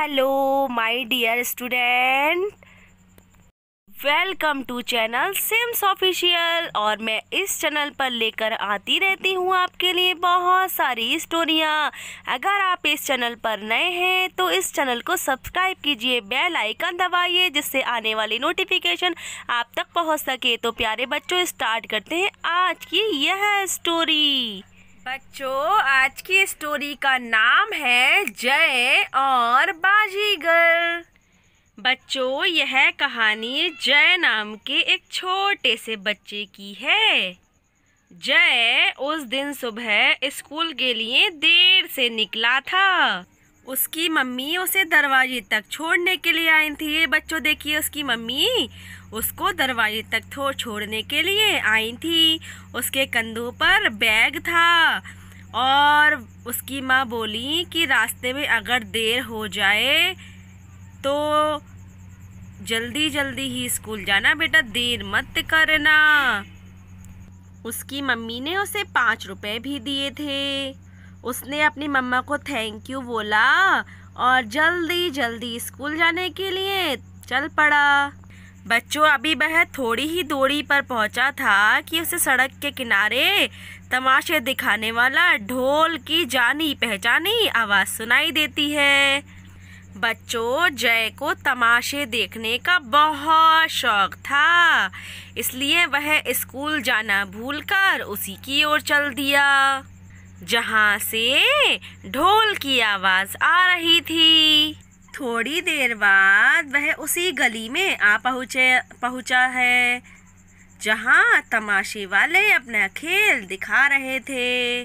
hello my dear student welcome to channel Sims official और मैं इस चैनल पर लेकर आती रहती हूँ आपके लिए बहुत सारी स्टोरियाँ अगर आप इस चैनल पर नए हैं तो इस चैनल को सब्सक्राइब कीजिए बेल आइकन दबाइए जिससे आने वाली नोटिफिकेशन आप तक पहुँच सके तो प्यारे बच्चों स्टार्ट करते हैं आज की यह स्टोरी बच्चों आज की स्टोरी का नाम है जय और बाजीगर बच्चों यह कहानी जय नाम के एक छोटे से बच्चे की है जय उस दिन सुबह स्कूल के लिए देर से निकला था उसकी मम्मी उसे दरवाजे तक छोड़ने के लिए आई थी बच्चों देखिए उसकी मम्मी उसको दरवाजे तक छोड़ने के लिए आई थी उसके कंधों पर बैग था और उसकी माँ बोली कि रास्ते में अगर देर हो जाए तो जल्दी जल्दी ही स्कूल जाना बेटा देर मत करना उसकी मम्मी ने उसे पाँच रुपए भी दिए थे उसने अपनी मम्मा को थैंक यू बोला और जल्दी जल्दी स्कूल जाने के लिए चल पड़ा बच्चों अभी वह थोड़ी ही दूरी पर पहुंचा था कि उसे सड़क के किनारे तमाशे दिखाने वाला ढोल की जानी पहचानी आवाज़ सुनाई देती है बच्चों जय को तमाशे देखने का बहुत शौक था इसलिए वह स्कूल जाना भूलकर उसी की ओर चल दिया जहाँ से ढोल की आवाज़ आ रही थी थोड़ी देर बाद वह उसी गली में आ पहुँचे पहुँचा है जहाँ तमाशे वाले अपना खेल दिखा रहे थे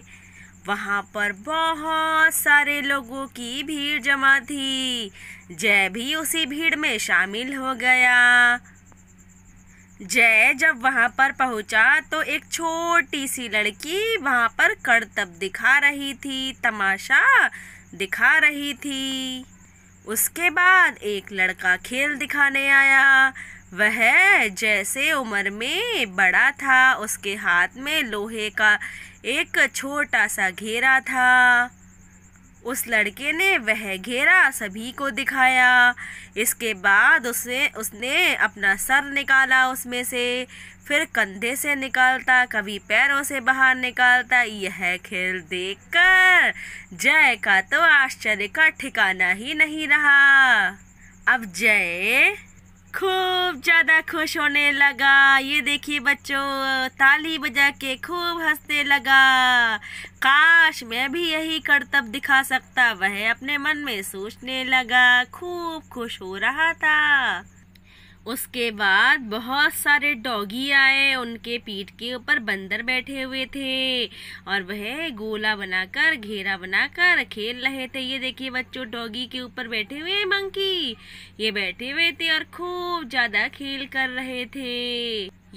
वहाँ पर बहुत सारे लोगों की भीड़ जमा थी जय भी उसी भीड़ में शामिल हो गया जय जब वहाँ पर पहुँचा तो एक छोटी सी लड़की वहाँ पर करतब दिखा रही थी तमाशा दिखा रही थी उसके बाद एक लड़का खेल दिखाने आया वह जैसे उम्र में बड़ा था उसके हाथ में लोहे का एक छोटा सा घेरा था उस लड़के ने वह घेरा सभी को दिखाया इसके बाद उसने उसने अपना सर निकाला उसमें से फिर कंधे से निकालता कभी पैरों से बाहर निकालता यह खेल देखकर जय का तो आश्चर्य का ठिकाना ही नहीं रहा अब जय खूब ज़्यादा खुश होने लगा ये देखिए बच्चों ताली बजा के खूब हंसने लगा काश मैं भी यही करतब दिखा सकता वह अपने मन में सोचने लगा खूब खुश हो रहा था उसके बाद बहुत सारे डॉगी आए उनके पीठ के ऊपर बंदर बैठे हुए थे और वह गोला बनाकर घेरा बनाकर खेल रहे थे ये देखिए बच्चों डॉगी के ऊपर बैठे हुए मंकी ये बैठे हुए थे और खूब ज़्यादा खेल कर रहे थे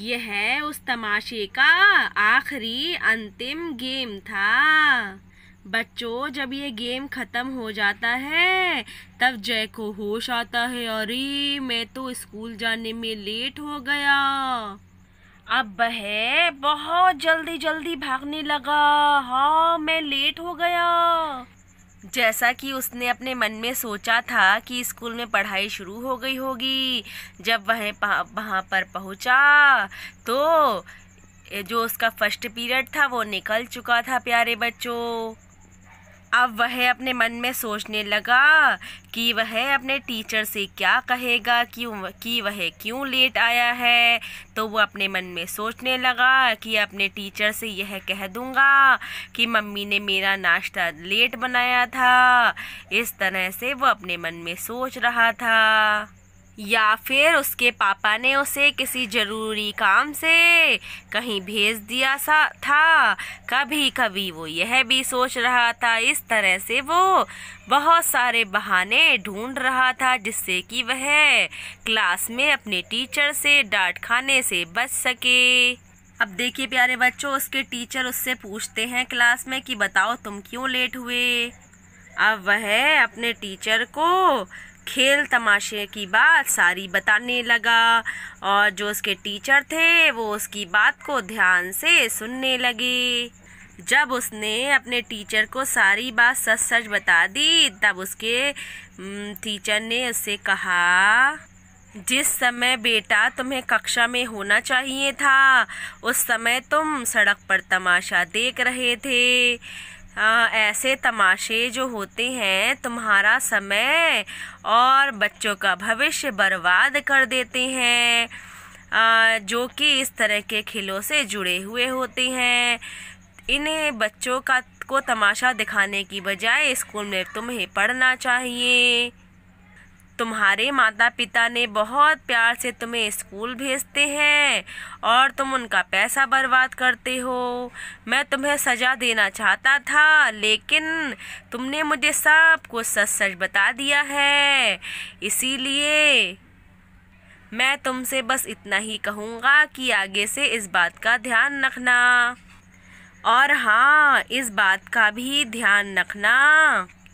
यह उस तमाशे का आखिरी अंतिम गेम था बच्चों जब ये गेम ख़त्म हो जाता है तब जय को होश आता है अरे मैं तो स्कूल जाने में लेट हो गया अब वह बहुत जल्दी जल्दी भागने लगा हाँ मैं लेट हो गया जैसा कि उसने अपने मन में सोचा था कि स्कूल में पढ़ाई शुरू हो गई होगी जब वह वहाँ पर पहुँचा तो जो उसका फर्स्ट पीरियड था वो निकल चुका था प्यारे बच्चों अब वह अपने मन में सोचने लगा कि वह अपने टीचर से क्या कहेगा क्यों कि वह क्यों लेट आया है तो वो अपने मन में सोचने लगा कि अपने टीचर से यह कह दूंगा कि मम्मी ने मेरा नाश्ता लेट बनाया था इस तरह से वो अपने मन में सोच रहा था या फिर उसके पापा ने उसे किसी ज़रूरी काम से कहीं भेज दिया सा था कभी कभी वो यह भी सोच रहा था इस तरह से वो बहुत सारे बहाने ढूंढ रहा था जिससे कि वह क्लास में अपने टीचर से डांट खाने से बच सके अब देखिए प्यारे बच्चों उसके टीचर उससे पूछते हैं क्लास में कि बताओ तुम क्यों लेट हुए अब वह अपने टीचर को खेल तमाशे की बात सारी बताने लगा और जो उसके टीचर थे वो उसकी बात को ध्यान से सुनने लगे जब उसने अपने टीचर को सारी बात सच सच बता दी तब उसके टीचर ने उससे कहा जिस समय बेटा तुम्हें कक्षा में होना चाहिए था उस समय तुम सड़क पर तमाशा देख रहे थे हाँ ऐसे तमाशे जो होते हैं तुम्हारा समय और बच्चों का भविष्य बर्बाद कर देते हैं आ, जो कि इस तरह के खेलों से जुड़े हुए होते हैं इन्हें बच्चों का को तमाशा दिखाने की बजाय स्कूल में तुम्हें पढ़ना चाहिए तुम्हारे माता पिता ने बहुत प्यार से तुम्हें स्कूल भेजते हैं और तुम उनका पैसा बर्बाद करते हो मैं तुम्हें सज़ा देना चाहता था लेकिन तुमने मुझे सब कुछ सच सच बता दिया है इसीलिए मैं तुमसे बस इतना ही कहूँगा कि आगे से इस बात का ध्यान रखना और हाँ इस बात का भी ध्यान रखना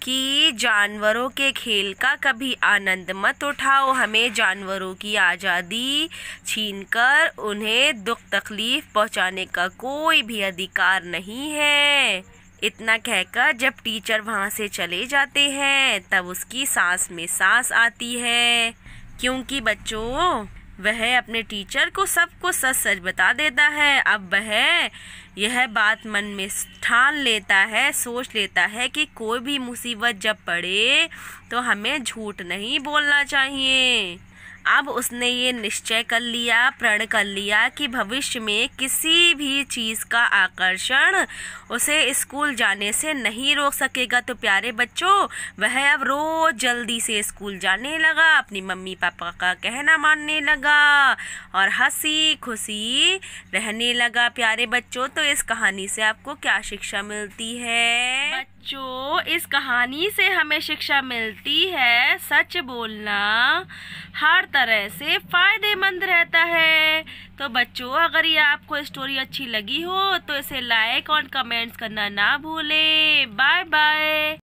कि जानवरों के खेल का कभी आनंद मत उठाओ हमें जानवरों की आज़ादी छीनकर उन्हें दुख तकलीफ़ पहुंचाने का कोई भी अधिकार नहीं है इतना कहकर जब टीचर वहाँ से चले जाते हैं तब उसकी सांस में सांस आती है क्योंकि बच्चों वह अपने टीचर को सबको सच सच बता देता है अब वह यह बात मन में ठान लेता है सोच लेता है कि कोई भी मुसीबत जब पड़े तो हमें झूठ नहीं बोलना चाहिए अब उसने ये निश्चय कर लिया प्रण कर लिया कि भविष्य में किसी भी चीज़ का आकर्षण उसे स्कूल जाने से नहीं रोक सकेगा तो प्यारे बच्चों वह अब रोज़ जल्दी से स्कूल जाने लगा अपनी मम्मी पापा का कहना मानने लगा और हंसी खुशी रहने लगा प्यारे बच्चों तो इस कहानी से आपको क्या शिक्षा मिलती है जो इस कहानी से हमें शिक्षा मिलती है सच बोलना हर तरह से फ़ायदेमंद रहता है तो बच्चों अगर ये आपको स्टोरी अच्छी लगी हो तो इसे लाइक और कमेंट्स करना ना भूलें बाय बाय